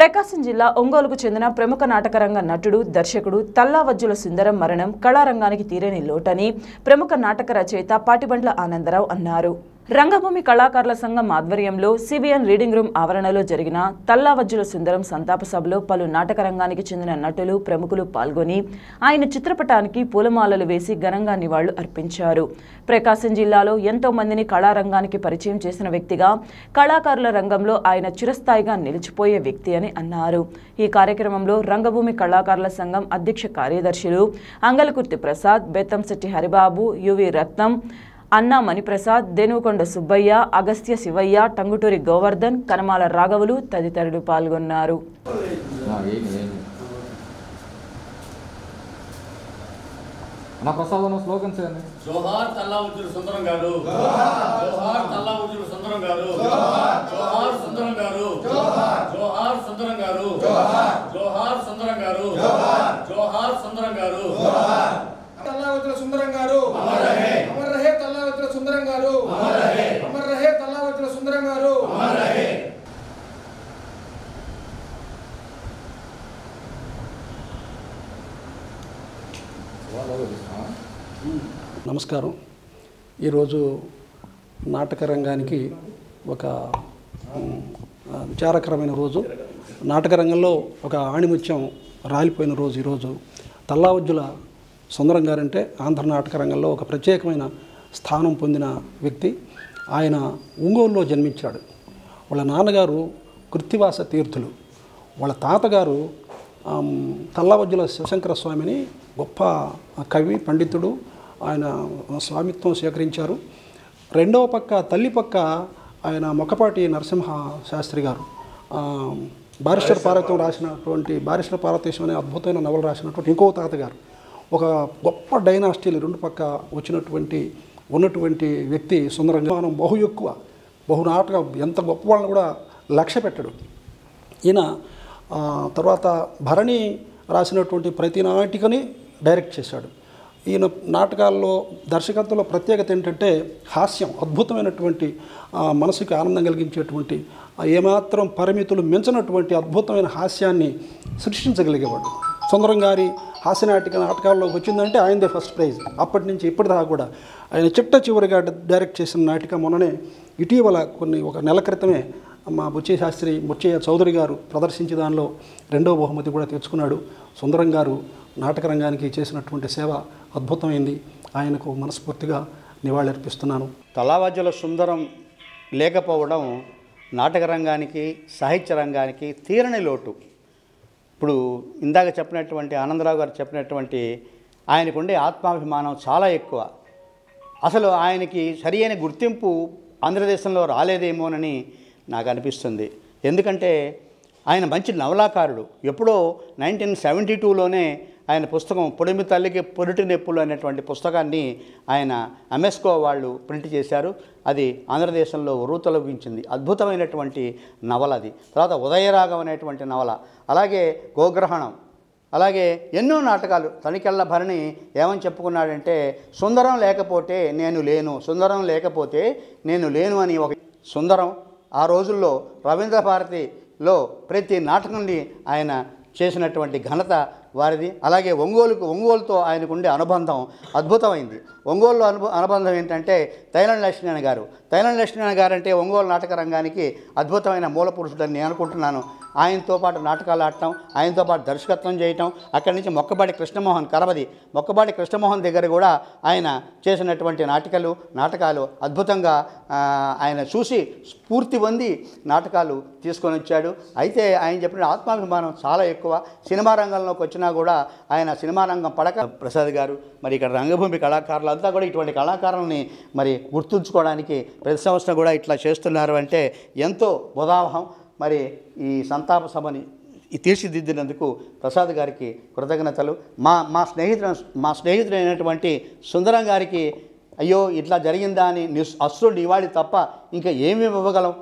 ప్రకాశం జిల్లా ఒంగోలుకు చెందిన ప్రముఖ నాటకరంగ నటుడు దర్శకుడు తల్లావజ్జుల సుందరం మరణం కళారంగానికి తీరని లోటని ప్రముఖ నాటక రచయిత పాటిబండ్ల ఆనందరావు అన్నారు రంగభూమి కళాకారుల సంఘం ఆధ్వర్యంలో సిబిఎన్ రీడింగ్ రూమ్ ఆవరణలో జరిగిన తల్లావజ్జుల సుందరం సంతాప సభలో పలు నాటక రంగానికి చెందిన నటులు ప్రముఖులు పాల్గొని ఆయన చిత్రపటానికి పూలమాలలు వేసి ఘనంగా నివాళులు అర్పించారు ప్రకాశం జిల్లాలో ఎంతో మందిని కళారంగానికి పరిచయం చేసిన వ్యక్తిగా కళాకారుల రంగంలో ఆయన చిరస్థాయిగా నిలిచిపోయే వ్యక్తి అని అన్నారు ఈ కార్యక్రమంలో రంగభూమి కళాకారుల సంఘం అధ్యక్ష కార్యదర్శులు అంగలకుర్తి ప్రసాద్ బెత్తంశెట్టి హరిబాబు యువి రత్నం అన్న మణిప్రసాద్ దేనుకొండ సుబ్బయ్య అగస్త్య శివయ్య టంగుటూరి గోవర్ధన్ కనమాల రాఘవులు తదితరులు పాల్గొన్నారు సుందరం గారు జోహార్ సుందరం గారు జోహార్ సుందరం గారు జోహార్ సుందరం గారు జోహార్ సుందరం గారు నమస్కారం ఈరోజు నాటక రంగానికి ఒక విచారకరమైన రోజు నాటక రంగంలో ఒక ఆణిముత్యం రాలిపోయిన రోజు ఈరోజు తల్లావజ్జుల సుందరం గారంటే ఆంధ్ర నాటక రంగంలో ఒక ప్రత్యేకమైన స్థానం పొందిన వ్యక్తి ఆయన ఒంగోలులో జన్మించాడు వాళ్ళ నాన్నగారు కృత్తివాస తీర్థులు వాళ్ళ తాతగారు తల్లవజ్జుల శివశంకర స్వామిని గొప్ప కవి పండితుడు ఆయన స్వామిత్వం స్వీకరించారు రెండవ పక్క తల్లి పక్క ఆయన మొక్కపాటి నరసింహ శాస్త్రి గారు బారిస్టర్ పార్వతం రాసినటువంటి బారిస్టర్ పార్వతీశం అనే అద్భుతమైన నవలు రాసినటువంటి ఇంకో తాత గారు ఒక గొప్ప డైనాస్టీలు రెండు పక్క వచ్చినటువంటి ఉన్నటువంటి వ్యక్తి సుందరంగా మనం బహు ఎక్కువ బహునాటగా ఎంత గొప్ప వాళ్ళని కూడా లక్ష్య పెట్టడు ఈయన తర్వాత భరణి రాసినటువంటి ప్రతి నాటికని డైరెక్ట్ చేశాడు ఈయన నాటకాల్లో దర్శకత్వంలో ప్రత్యేకత ఏంటంటే హాస్యం అద్భుతమైనటువంటి మనసుకి ఆనందం కలిగించేటువంటి ఏమాత్రం పరిమితులు మించినటువంటి అద్భుతమైన హాస్యాన్ని సృష్టించగలిగేవాడు సుందరం గారి హాస్య నాటిక నాటకాల్లోకి వచ్చిందంటే ఆయనదే ఫస్ట్ ప్రైజ్ అప్పటి నుంచి ఇప్పటిదాకా కూడా ఆయన చిట్ట చివరిగా డైరెక్ట్ చేసిన నాటిక మొన్ననే ఇటీవల కొన్ని ఒక నెల క్రితమే మా బుచ్చయ్య శాస్త్రి బుచ్చయ్య చౌదరి గారు ప్రదర్శించిన దానిలో రెండో బహుమతి కూడా తెచ్చుకున్నాడు సుందరం గారు నాటక రంగానికి చేసినటువంటి సేవ అద్భుతమైంది ఆయనకు మనస్ఫూర్తిగా నివాళులర్పిస్తున్నాను తలావాజుల సుందరం లేకపోవడం నాటక రంగానికి సాహిత్య రంగానికి తీరని లోటు ఇప్పుడు ఇందాక చెప్పినటువంటి ఆనందరావు గారు చెప్పినటువంటి ఆయనకుండే ఆత్మాభిమానం చాలా ఎక్కువ అసలు ఆయనకి సరియైన గుర్తింపు ఆంధ్రదేశంలో రాలేదేమోనని నాకు అనిపిస్తుంది ఎందుకంటే ఆయన మంచి నవలాకారుడు ఎప్పుడో నైన్టీన్ సెవెంటీ టూలోనే ఆయన పుస్తకం పొడిమి తల్లికి పొరిటి నెప్పులు అనేటువంటి పుస్తకాన్ని ఆయన అమెస్కో వాళ్ళు ప్రింట్ చేశారు అది ఆంధ్రదేశంలో ఉరుతలభించింది అద్భుతమైనటువంటి నవల అది తర్వాత ఉదయరాగం అనేటువంటి నవల అలాగే గోగ్రహణం అలాగే ఎన్నో నాటకాలు తనికెళ్ళ భరణి ఏమని చెప్పుకున్నాడంటే సుందరం లేకపోతే నేను లేను సుందరం లేకపోతే నేను లేను అని ఒక సుందరం ఆ రోజుల్లో రవీంద్ర భారతిలో ప్రతి నాటకంని ఆయన చేసినటువంటి ఘనత వారిది అలాగే ఒంగోలుకు ఒంగోలుతో ఆయనకు ఉండే అనుబంధం అద్భుతమైంది ఒంగోలు అను అనుబంధం ఏంటంటే తైలం లక్ష్మీనారాయణ గారు తైలం లక్ష్మీనారాయణ గారు అంటే ఒంగోలు నాటక రంగానికి అద్భుతమైన మూల పురుషుడని నేను అనుకుంటున్నాను ఆయనతో పాటు నాటకాలు ఆడటం ఆయనతో పాటు దర్శకత్వం చేయటం అక్కడి నుంచి మొక్కబాటి కృష్ణమోహన్ కరవది మొక్కబాటి కృష్ణమోహన్ దగ్గర కూడా ఆయన చేసినటువంటి నాటికలు నాటకాలు అద్భుతంగా ఆయన చూసి స్ఫూర్తి పొంది నాటకాలు తీసుకొని వచ్చాడు అయితే ఆయన చెప్పిన ఆత్మాభిమానం చాలా ఎక్కువ సినిమా రంగంలోకి వచ్చిన వచ్చినా కూడా ఆయన సినిమా రంగం పడక ప్రసాద్ గారు మరి ఇక్కడ రంగభూమి కళాకారులు అంతా కూడా ఇటువంటి కళాకారులని మరి గుర్తుంచుకోవడానికి ప్రతి సంవత్సరం కూడా ఇట్లా చేస్తున్నారు అంటే ఎంతో బుధావహం మరి ఈ సంతాప సభని తీర్చిదిద్దినందుకు ప్రసాద్ గారికి కృతజ్ఞతలు మా మా స్నేహితుడు మా స్నేహితుడైనటువంటి సుందరం గారికి అయ్యో ఇట్లా జరిగిందా అని నిస్ అశ్రులు ఇవాళ తప్ప ఇంకా ఏమి ఇవ్వగలం